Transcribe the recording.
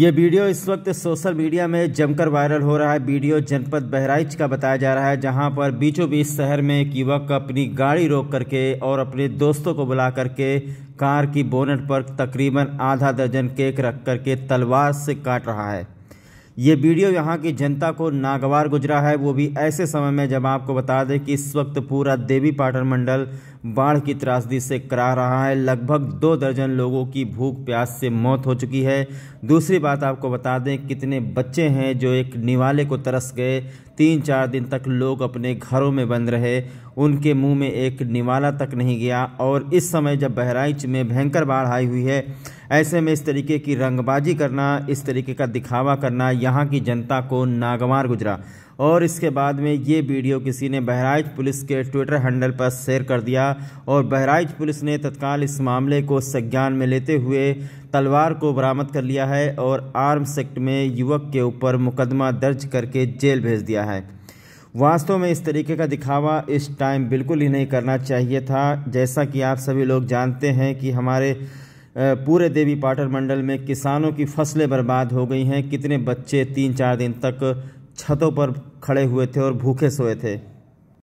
ये वीडियो इस वक्त सोशल मीडिया में जमकर वायरल हो रहा है वीडियो जनपद बहराइच का बताया जा रहा है जहां पर बीचों बीच शहर में एक युवक अपनी गाड़ी रोक करके और अपने दोस्तों को बुला करके कार की बोनट पर तकरीबन आधा दर्जन केक रख करके तलवार से काट रहा है ये वीडियो यहाँ की जनता को नागवार गुजरा है वो भी ऐसे समय में जब आपको बता दें कि इस वक्त पूरा देवी पाटन मंडल बाढ़ की त्रासदी से करा रहा है लगभग दो दर्जन लोगों की भूख प्यास से मौत हो चुकी है दूसरी बात आपको बता दें कितने बच्चे हैं जो एक निवाले को तरस गए तीन चार दिन तक लोग अपने घरों में बंद रहे उनके मुंह में एक निवाला तक नहीं गया और इस समय जब बहराइच में भयंकर बाढ़ आई हुई है ऐसे में इस तरीके की रंगबाजी करना इस तरीके का दिखावा करना यहाँ की जनता को नागवार गुजरा और इसके बाद में ये वीडियो किसी ने बहराइच पुलिस के ट्विटर हैंडल पर शेयर कर दिया और बहराइच पुलिस ने तत्काल इस मामले को संज्ञान में लेते हुए तलवार को बरामद कर लिया है और आर्म्स एक्ट में युवक के ऊपर मुकदमा दर्ज करके जेल भेज दिया है वास्तव में इस तरीके का दिखावा इस टाइम बिल्कुल ही नहीं करना चाहिए था जैसा कि आप सभी लोग जानते हैं कि हमारे पूरे देवी पाटर मंडल में किसानों की फसलें बर्बाद हो गई हैं कितने बच्चे तीन चार दिन तक छतों पर खड़े हुए थे और भूखे सोए थे